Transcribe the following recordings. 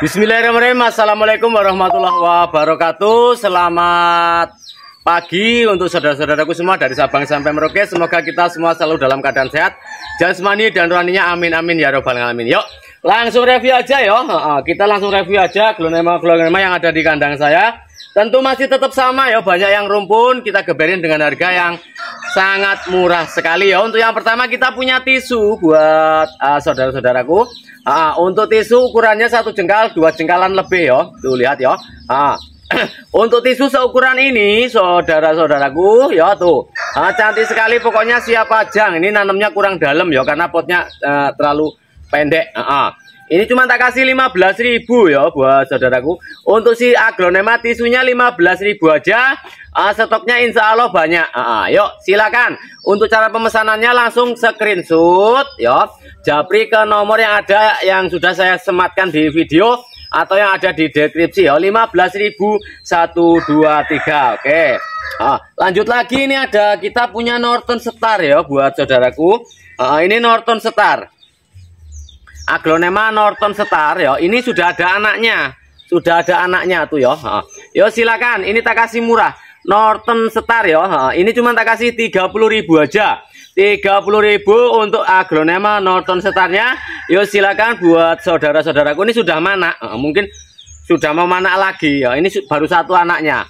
Bismillahirrahmanirrahim Assalamualaikum warahmatullahi wabarakatuh Selamat pagi untuk saudara-saudaraku semua dari Sabang sampai Merauke Semoga kita semua selalu dalam keadaan sehat Jasmani dan rohaninya amin amin ya robbal alamin Yuk langsung review aja yuk. Kita langsung review aja glonema-glonema yang ada di kandang saya Tentu masih tetap sama ya, banyak yang rumpun kita geberin dengan harga yang sangat murah sekali ya. Untuk yang pertama kita punya tisu buat uh, saudara-saudaraku. Uh, untuk tisu ukurannya satu jengkal, dua jengkalan lebih ya. Tuh lihat ya. Uh, untuk tisu seukuran ini saudara-saudaraku ya tuh uh, cantik sekali pokoknya siapa pajang. Ini nanamnya kurang dalam ya karena potnya uh, terlalu pendek. Uh, uh. Ini cuma tak kasih ribu ya buat saudaraku. Untuk si aglonema tisunya ribu aja. Uh, stoknya insya Allah banyak. Uh, yuk silakan. Untuk cara pemesanannya langsung screenshot ya. Japri ke nomor yang ada yang sudah saya sematkan di video atau yang ada di deskripsi ya. 15.123. Oke. Okay. Uh, lanjut lagi ini ada kita punya Norton Star ya buat saudaraku. Uh, ini Norton Star aglonema Norton Star ya ini sudah ada anaknya sudah ada anaknya tuh ya yo ya, silakan ini tak kasih murah Norton Star ya ini cuma tak kasih 30 ribu aja 30 ribu untuk aglonema Norton Setarnya, yo ya, silakan buat saudara-saudaraku ini sudah mana mungkin sudah mau mana lagi ya ini baru satu anaknya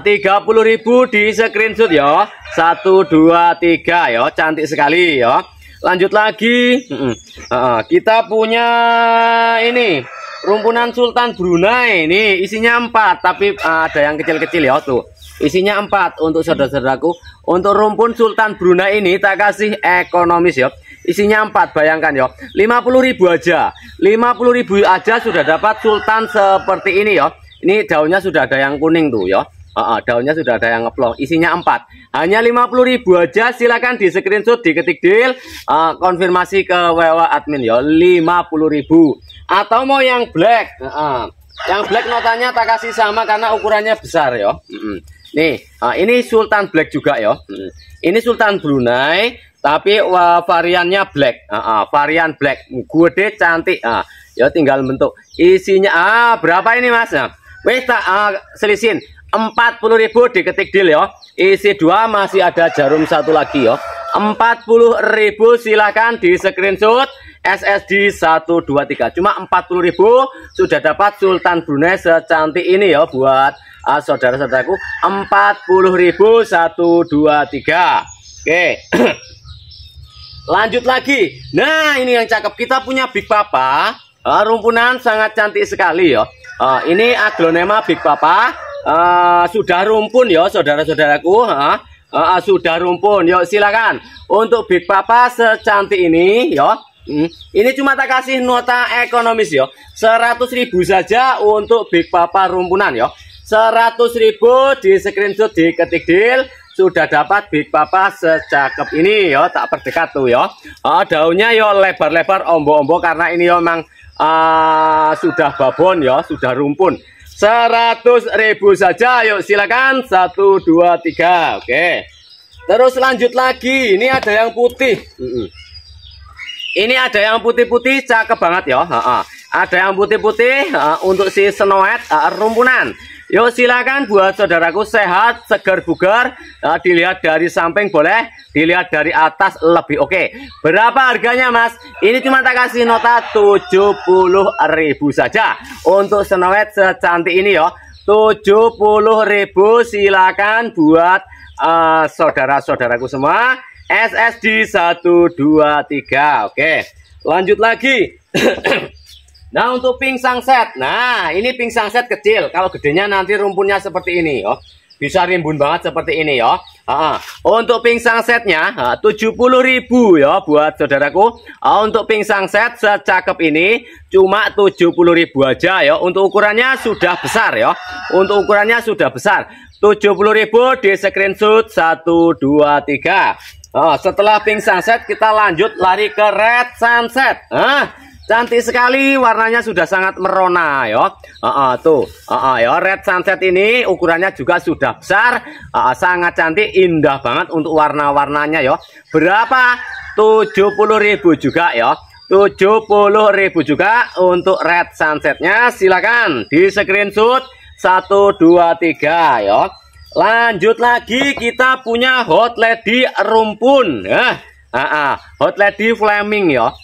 tiga puluh ribu di screenshot ya satu dua tiga ya cantik sekali ya lanjut lagi kita punya ini rumpunan Sultan Brunei ini isinya empat tapi eh, ada yang kecil-kecil ya tuh isinya empat untuk saudara-saudaraku untuk rumpun Sultan Brunei ini tak kasih ekonomis ya isinya empat bayangkan ya 50.000 aja 50.000 aja sudah dapat Sultan seperti ini ya ini daunnya sudah ada yang kuning tuh ya Uh, uh, daunnya sudah ada yang ngeplong. Isinya 4. Hanya ribu aja. Silahkan di screenshot, diketik deal, uh, konfirmasi ke WA admin yo ya. ribu Atau mau yang black? Uh, yang black notanya tak kasih sama karena ukurannya besar yo ya. Mm -mm. Nih, uh, ini Sultan Black juga ya. Mm. Ini Sultan Brunei tapi uh, variannya black. Uh, uh, varian black. Gede cantik. Uh, ya tinggal bentuk. Isinya ah berapa ini Mas? Uh, nah, Wih tak uh, selisin. 40.000 diketik deal ya. Isi 2 masih ada jarum satu lagi ya. 40.000 silahkan di screenshot SSD 123. Cuma 40.000 sudah dapat Sultan Brunei secantik ini ya buat uh, saudara-saudaraku. 123. Oke. Lanjut lagi. Nah, ini yang cakep. Kita punya Big Papa. Uh, rumpunan sangat cantik sekali ya. Uh, ini aglonema Big Papa Eh, sudah rumpun ya saudara-saudaraku uh, uh, sudah rumpun yuk silakan untuk Big Papa secantik ini ya hmm, ini cuma tak kasih nota ekonomis ya 100.000 saja untuk Big Papa rumpunan ya 100.000 di screenshot di ketik deal sudah dapat Big Papa secakep ini ya tak perdekat tuh yo ya. uh, eh, daunnya yo ya, lebar-lebar ombo-ombo karena ini yo ya, memang uh, sudah babon ya sudah rumpun Seratus ribu saja. Yuk silakan. Satu, dua, tiga. Oke. Terus lanjut lagi. Ini ada yang putih. Ini ada yang putih-putih. Cakep banget ya. Ada yang putih-putih untuk si senoet rumpunan. Yuk silakan buat saudaraku sehat, segar bugar. Nah, dilihat dari samping boleh, dilihat dari atas lebih oke. Okay. Berapa harganya mas? Ini cuma tak kasih nota 70.000 saja. Untuk senawet secantik ini ya. 70.000 silakan buat uh, saudara-saudaraku semua. SSD 123. Oke. Okay. Lanjut lagi. Nah, untuk pink sunset. Nah, ini pink sunset kecil. Kalau gedenya nanti rumpunnya seperti ini, oh. Bisa rimbun banget seperti ini, ya. Uh, Untuk pink sunsetnya uh, 70.000 ya buat saudaraku. Uh, untuk pink sunset secakep ini cuma 70.000 aja ya. Untuk ukurannya sudah besar ya. Untuk ukurannya sudah besar. 70.000 di screenshot 1 2 3. Uh, setelah pink sunset kita lanjut lari ke red sunset. Nah, uh Cantik sekali, warnanya sudah sangat merona ya. Uh, uh, tuh, uh, uh, ya red sunset ini ukurannya juga sudah besar, uh, uh, sangat cantik, indah banget untuk warna-warnanya ya. Berapa? 70.000 juga ya. 70.000 juga untuk red sunsetnya. Silakan di screenshot 123 ya. Lanjut lagi kita punya hot lady rumpun. uh, uh, uh, hot lady flaming ya.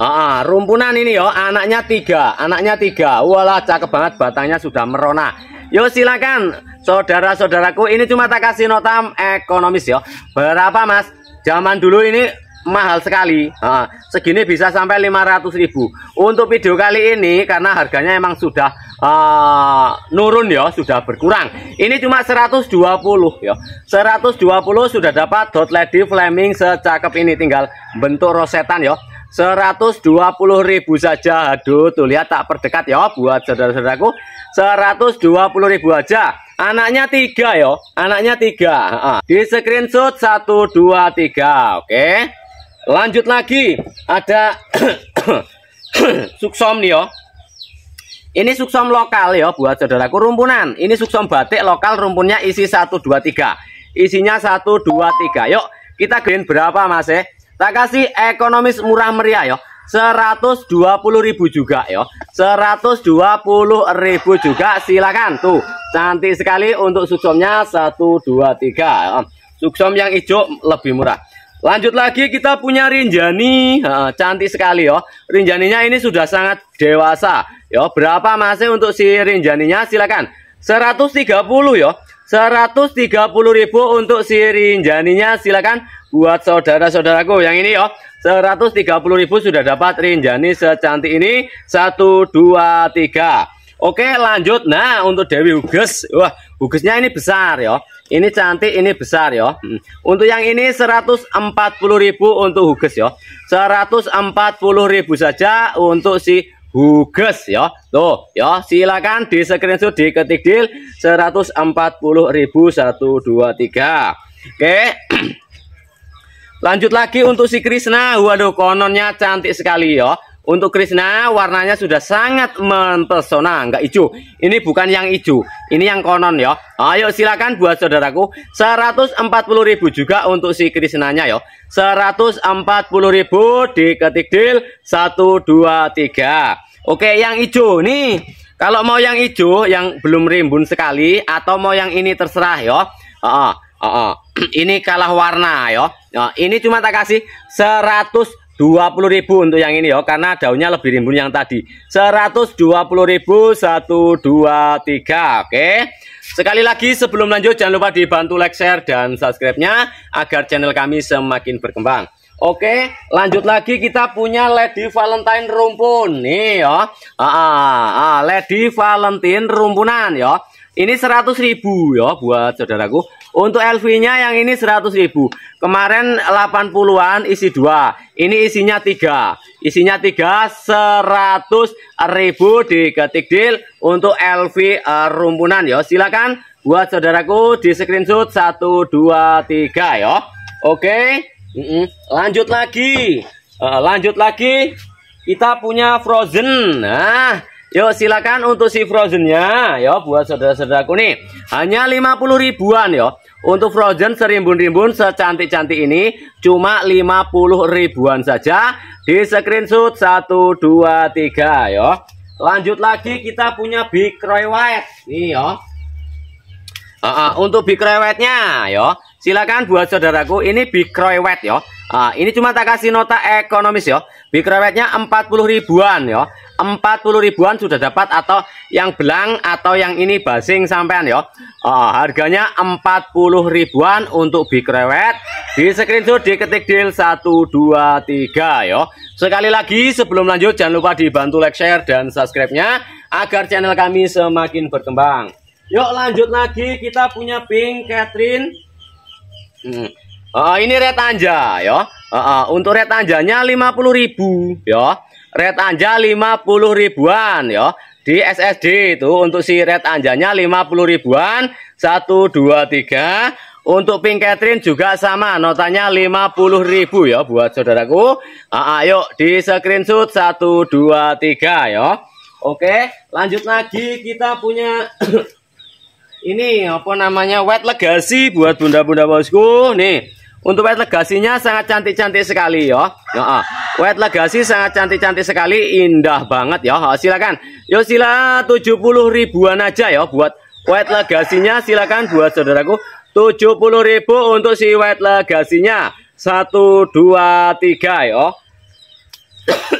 Ah, rumpunan ini yo, anaknya tiga, anaknya tiga. Walah, cakep banget, batangnya sudah merona. Yo silakan, saudara-saudaraku, ini cuma tak kasih notam ekonomis yo. Berapa mas? Zaman dulu ini mahal sekali Ah, segini bisa sampai 500 ribu untuk video kali ini karena harganya emang sudah uh, nurun yo sudah berkurang ini cuma 120 ya 120 sudah dapat dot lady flaming secakep ini tinggal bentuk rosetan yo. 120.000 saja. Aduh, tuh lihat tak perdekat ya buat saudara-saudaraku. 120.000 aja. Anaknya tiga yo, ya, anaknya tiga. Di screenshot satu dua tiga, oke. Lanjut lagi, ada suksom nih yo. Ya. Ini suksom lokal ya buat saudaraku rumpunan. Ini suksom batik lokal rumpunnya isi satu dua tiga. Isinya satu dua tiga. Yuk, kita green berapa Mas eh? Tak kasih ekonomis murah meriah ya. 120.000 juga ya. 120.000 juga silakan tuh. Cantik sekali untuk suksomnya 1 2 3. Suksom yang hijau lebih murah. Lanjut lagi kita punya Rinjani, cantik sekali yo, Rinjaninya ini sudah sangat dewasa. Ya, berapa masih untuk si Rinjaninya? Silakan. 130 ya. 130.000 untuk si Rinjaninya silakan buat saudara-saudaraku yang ini oh 130.000 sudah dapat rinjani secantik ini 1 2 3 Oke lanjut nah untuk Dewi Huges wah Hugesnya ini besar ya ini cantik ini besar ya hmm. untuk yang ini 140.000 untuk Huges ya 140.000 saja untuk si Huges ya. Tuh, ya, silakan di screenshot di ketik deal 140.000 123. Oke. Okay. Lanjut lagi untuk si Krishna. Waduh, kononnya cantik sekali ya. Untuk Krishna warnanya sudah sangat mempesona, enggak hijau. Ini bukan yang hijau, ini yang konon ya. Ayo silakan buat saudaraku. ribu juga untuk si Krishnanya ya. 140.000 diketik deal 123. Oke, yang hijau nih. Kalau mau yang hijau yang belum rimbun sekali atau mau yang ini terserah ya. Heeh, -uh. ini kalah warna ya. Nah, ini cuma tak kasih 120.000 untuk yang ini ya karena daunnya lebih rimbun yang tadi. 120.000 1 2 3. Oke. Sekali lagi sebelum lanjut jangan lupa dibantu like, share dan subscribe-nya agar channel kami semakin berkembang. Oke, lanjut lagi kita punya Lady Valentine rumpun nih ya. Ah, ah, ah, Lady Valentine rumpunan ya. Ini 100.000 ya buat saudaraku. Untuk LV-nya yang ini 100 ribu. Kemarin 80-an isi 2. Ini isinya 3. Isinya 3 100 ribu di ketik deal untuk LV eh, rumpunan ya. Silakan buat saudaraku di screenshot 1 2 3 ya. Oke. Lanjut lagi. Eh, lanjut lagi. Kita punya frozen. Nah, Yuk silakan untuk si frozennya ya buat saudara-saudaraku nih. Hanya lima puluh ribuan ya. Untuk frozen serimbun-rimbun secantik-cantik ini cuma lima puluh ribuan saja. Di screenshot satu dua tiga, ya. Lanjut lagi kita punya Big Roy White. Nih ya. Uh, uh, untuk Big Roy White-nya ya. Silakan buat saudaraku, ini Bicroiwet ya. Nah, ini cuma tak kasih nota ekonomis ya. Bicroiwetnya 40 ribuan ya. 40 ribuan sudah dapat atau yang belang atau yang ini basing sampean ya. Oh, harganya 40 ribuan untuk bikrewet. Di screenshot diketik deal 123 ya. Sekali lagi sebelum lanjut jangan lupa dibantu like, share dan subscribe-nya agar channel kami semakin berkembang. Yuk lanjut lagi kita punya pink Catherine Hmm. Uh, ini red anja ya. Uh, uh, untuk red anjanya 50.000 ya. Red anja 50 ribuan ya. Di SSD itu untuk si red anjanya 50 ribuan 1 2 3 untuk Pink Catherine juga sama, notanya 50.000 ya buat saudaraku. Uh, uh, ayo di screenshot 1 2 3 ya. Oke, lanjut lagi kita punya ini apa namanya wet legasi buat bunda-bunda bosku nih untuk wet legasinya sangat cantik-cantik sekali ya. ya ah. Wet legasi sangat cantik-cantik sekali, indah banget ya. Ah, silakan. Yo ya, sila 70 ribuan aja ya buat wet legasinya silakan buat saudaraku 70 ribu untuk si wet legasinya. 1 2 3 ya.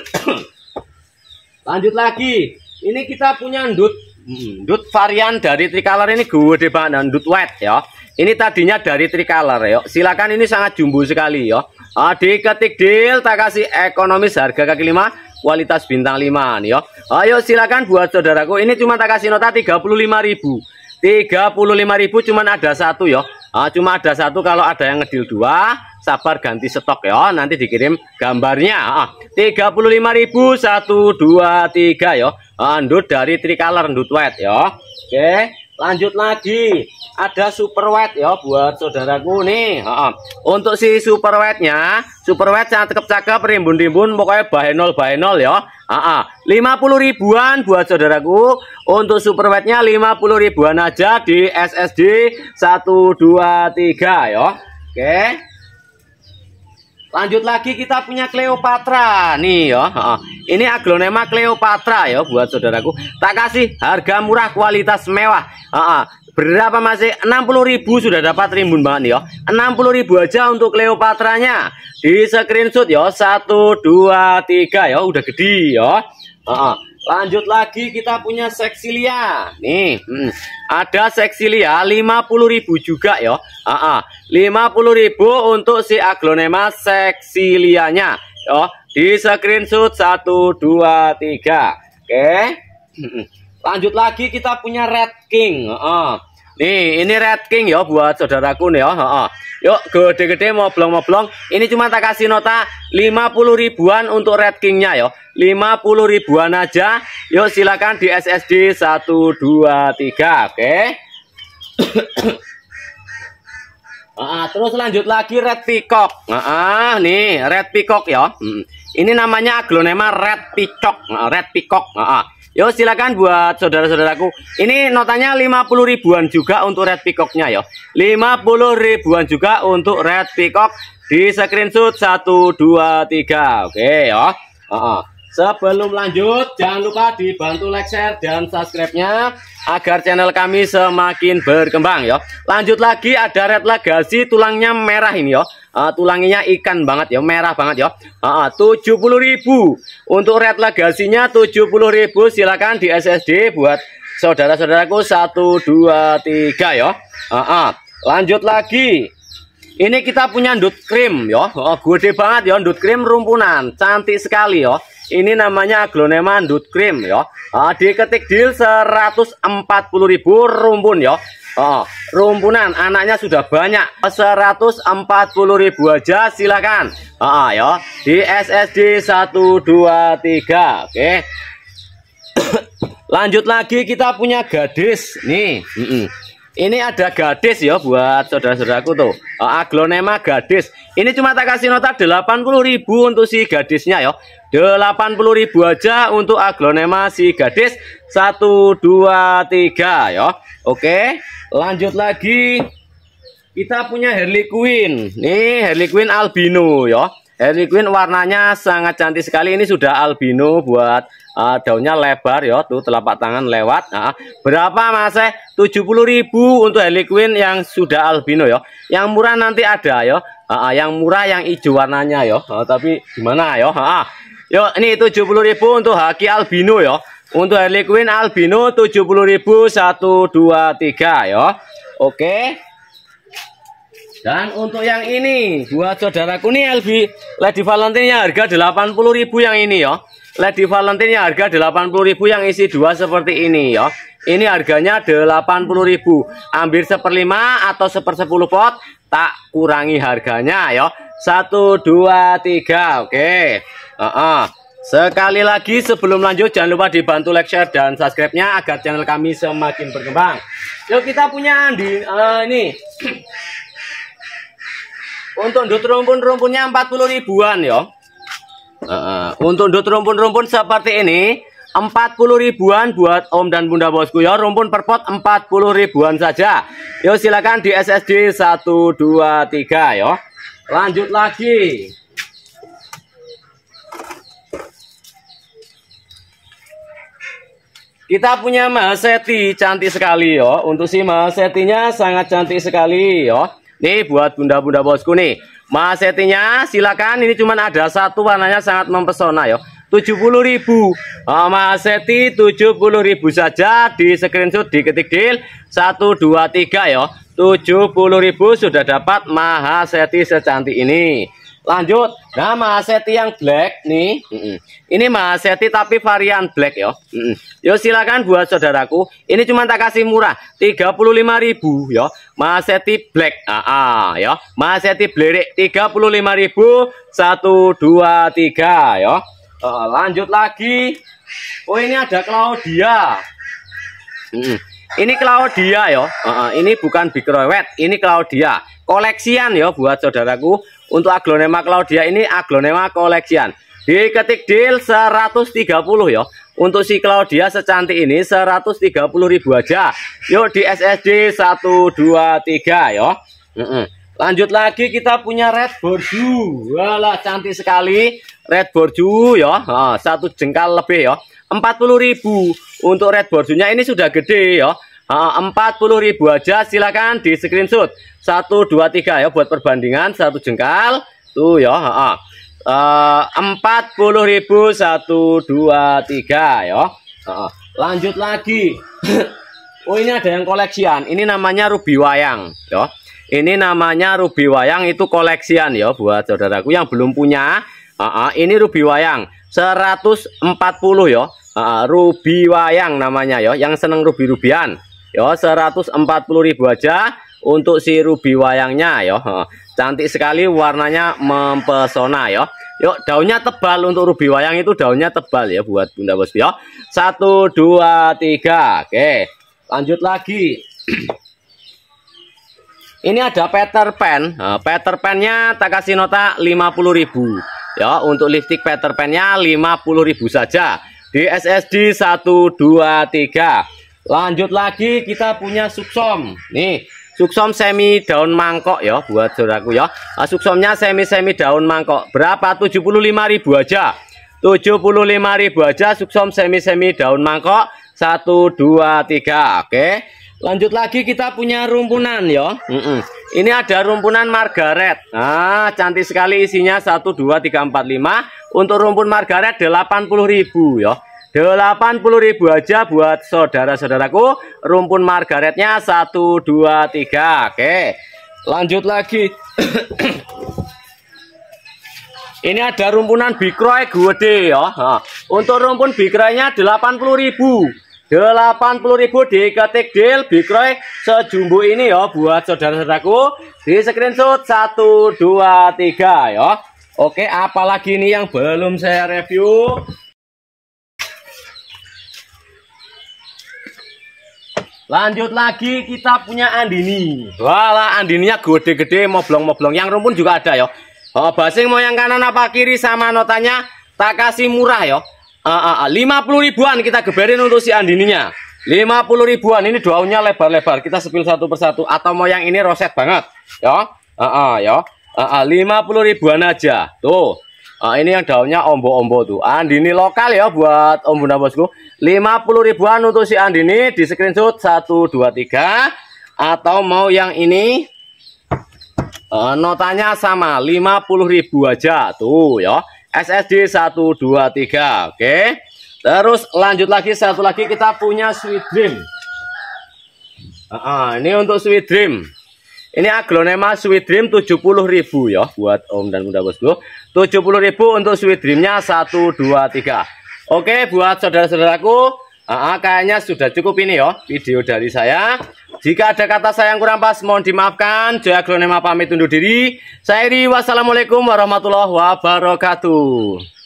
Lanjut lagi. Ini kita punya dut Hmm, dut varian dari tricolor ini gede banget nah, dan dut wet ya. Ini tadinya dari tricolor ya. Silakan ini sangat jumbo sekali ya. Ah, diketik deal tak kasih ekonomis harga kaki lima kualitas bintang 5 nih ya. Ayo silakan buat saudaraku ini cuma tak kasih nota 35.000. 35.000 cuma ada satu ya. Ah, cuma ada satu kalau ada yang ngedil dua, sabar ganti stok ya. Nanti dikirim gambarnya. Ah, 35.000 1 2 3 ya. Andut ah, dari tricolor nude white ya oke lanjut lagi ada super white ya buat saudaraku nih uh, uh. untuk si super white nya super white yang cakep-cakep rimbun-rimbun pokoknya bahenol bahenol ya uh, uh. 50 ribuan buat saudaraku untuk super white nya 50 ribuan aja di SSD 123 ya oke okay. Lanjut lagi kita punya Cleopatra nih ya. Ini aglonema Cleopatra ya buat saudaraku. Tak kasih harga murah kualitas mewah. Berapa masih? ribu sudah dapat rimbun banget nih ya. ribu aja untuk Cleopatranya. Di screenshot ya. satu dua tiga ya udah gede ya. Lanjut lagi kita punya seksilia. Nih, hmm, ada seksilia 50.000 juga ya. uh Heeh. 50.000 untuk si aglonema seksilianya. Yo, di screenshot 1 2 3. Oke. okay. Hmm. Lanjut lagi kita punya red king. uh -uh. Nih, ini Red King ya buat saudaraku nih ya. Heeh. Yuk, gede-gede moblong-moblong. Ini cuma tak kasih nota 50 ribuan untuk Red King-nya ya. 50 ribuan aja. Yuk, silakan di SSD 1 2 3, oke. Ah, terus lanjut lagi Red Peacock. Ah, nih Red Peacock ya. Hmm, ini namanya aglonema Red Peacock. Ah, Red Peacock. Ah, ah. Yo silakan buat saudara-saudaraku. Ini notanya 50 ribuan juga untuk red peacocknya yo. 50 ribuan juga untuk red peacock. Di screenshot 1 2 3. Oke okay, yo. Uh -uh. Sebelum lanjut, jangan lupa dibantu like, share, dan subscribe-nya agar channel kami semakin berkembang ya. Lanjut lagi ada red legacy tulangnya merah ini ya. Uh, ah, tulangnya ikan banget ya, merah banget ya. Uh, uh, 70.000. Untuk red legasinya 70.000 silakan di SSD buat saudara-saudaraku 1 2 3 ya. Uh, uh. Lanjut lagi. Ini kita punya ndut krim ya. Uh, gede banget ya ndut krim rumpunan, cantik sekali ya. Ini namanya aglonema ndut cream ya. Uh, diketik deal 140.000 rumpun ya. Oh, rumpunan anaknya sudah banyak. 140.000 aja silakan. Oh, uh, Di SSD 123. Oke. Okay. Lanjut lagi kita punya gadis nih. Mm -mm. Ini ada gadis ya buat saudara-saudaraku tuh. Eh, aglonema gadis. Ini cuma tak kasih nota 80.000 untuk si gadisnya ya. 80.000 aja untuk aglonema si gadis 1 2 3 ya. Oke, lanjut lagi. Kita punya Harley Quinn. Nih Harley Quinn albino ya. Harley Quinn warnanya sangat cantik sekali. Ini sudah albino buat uh, daunnya lebar ya. Tuh telapak tangan lewat. Nah, berapa Mas? 70.000 eh? untuk Harley Quinn yang sudah albino ya. Yang murah nanti ada ya. Ah, ah, yang murah yang hijau warnanya ya. Uh, tapi gimana ya? Uh, uh. Yo, ini ribu untuk Haki albino ya. Untuk Harley Quinn albino 70.000 1 2 3 ya. Oke. Okay. Dan untuk yang ini buat saudaraku nih LB Lady Valentine harga ribu yang ini ya. Lady Valentine harga ribu yang isi dua seperti ini ya. Ini harganya ribu. Ambil seperlima atau sepersepuluh pot tak kurangi harganya ya. Satu dua tiga oke. Uh -uh. Sekali lagi sebelum lanjut jangan lupa dibantu like, share dan subscribe-nya agar channel kami semakin berkembang. Yuk kita punya Andi uh, ini untuk ndut rumpun-rumpunnya 40 ribuan ya. Uh, untuk ndut rumpun-rumpun seperti ini 40 ribuan buat Om dan Bunda Bosku ya. Rumpun per pot 40 ribuan saja. Yo silakan di SSD satu dua tiga ya. Lanjut lagi. Kita punya Seti cantik sekali yo. Untuk si Masetinya sangat cantik sekali yo. Nih buat bunda-bunda bosku nih. Masetinya silakan ini cuman ada satu warnanya sangat mempesona ya. 70.000. Oh, maseti 70.000 saja di screenshot di ketik deal 3 ya. 70.000 sudah dapat Mahaseti secantik ini. Lanjut. Nah, seti yang black nih. Mm -mm. Ini maseti tapi varian black ya. Mm -mm. Yo silakan buat saudaraku. Ini cuma tak kasih murah, 35.000 ya. maseti black. Ah, ah ya. Mahaseti blerik 35.000 1 2 3 ya. Uh, lanjut lagi. Oh, ini ada Claudia. Mm -mm. Ini Claudia ya. Uh, uh, ini bukan Big ini Claudia. Koleksian ya buat saudaraku. Untuk aglonema Claudia ini aglonema koleksian. ketik deal 130 ya. Untuk si Claudia secantik ini ribu aja. Yuk di SSD 123 ya. Mm -mm. Lanjut lagi kita punya red borju. Walah cantik sekali red borju ya. Ah, satu jengkal lebih ya. ribu untuk red borjunya ini sudah gede ya. Eh, empat puluh ribu aja silakan di screenshot satu dua tiga ya buat perbandingan satu jengkal tuh ya eh, empat puluh ribu satu dua tiga ya uh, lanjut lagi oh ini ada yang koleksian ini namanya ruby wayang ya ini namanya ruby wayang itu koleksian ya buat saudaraku yang belum punya uh, uh, ini ruby wayang 140 ya uh, ruby wayang namanya ya yang seneng ruby rubian yo 140 ribu aja untuk si ruby wayangnya yo cantik sekali warnanya mempesona yo yuk daunnya tebal untuk ruby wayang itu daunnya tebal ya buat bunda bos yo satu dua tiga oke lanjut lagi ini ada Peter Pan nah, Peter Pan-nya tak kasih nota 50000 ya untuk lipstick Peter Pan-nya 50000 saja di SSD 123 Lanjut lagi kita punya suksom. Nih, suksom semi daun mangkok ya buat saudaraku ya. Nah, suksomnya semi-semi daun mangkok. Berapa? 75.000 aja. 75.000 aja suksom semi-semi daun mangkok. 1 2 3. Oke. Lanjut lagi kita punya rumpunan ya. Mm -mm. Ini ada rumpunan margaret. Nah, cantik sekali isinya 1 2 3 4 5. Untuk rumpun margaret 80.000 ya. 80.000 aja buat saudara-saudaraku. Rumpun margaretnya 1 2 3. Oke. Lanjut lagi. Ini ada rumpunan bikroy gede ya. untuk rumpun bikroynya 80.000. 80.000 diketik deal Bikroy sejumbo ini ya buat saudara-saudaraku di screenshot 1 2 3 ya. Oke, apalagi ini yang belum saya review? Lanjut lagi kita punya Andini. Wala Andininya gede-gede, moblong-moblong. Yang rumpun juga ada ya. Oh, basing mau yang kanan apa kiri sama notanya tak kasih murah ya. Ah, uh, puluh 50 ribuan kita geberin untuk si Andininya. 50 ribuan ini daunnya lebar-lebar. Kita sepil satu persatu atau mau yang ini roset banget ya. Uh, uh, ya. Uh, uh, 50 ribuan aja. Tuh. Uh, ini yang daunnya ombo-ombo tuh. Andini lokal ya buat ombo-ombo bosku. 50 ribuan untuk si Andini di screenshot 1 2 3 atau mau yang ini e, notanya sama 50 ribu aja tuh ya SSD 1 2 3 oke terus lanjut lagi satu lagi kita punya sweet dream uh -uh, ini untuk sweet dream ini aglonema Sweet Dream 70.000 ya buat Om dan Bunda Bosku. 70.000 untuk Sweet Dreamnya 1 2 3. Oke, buat saudara-saudaraku, uh, kayaknya sudah cukup ini ya video dari saya. Jika ada kata saya yang kurang pas, mohon dimaafkan. Jaya Glonema pamit undur diri. Saya Iri, wassalamualaikum warahmatullahi wabarakatuh.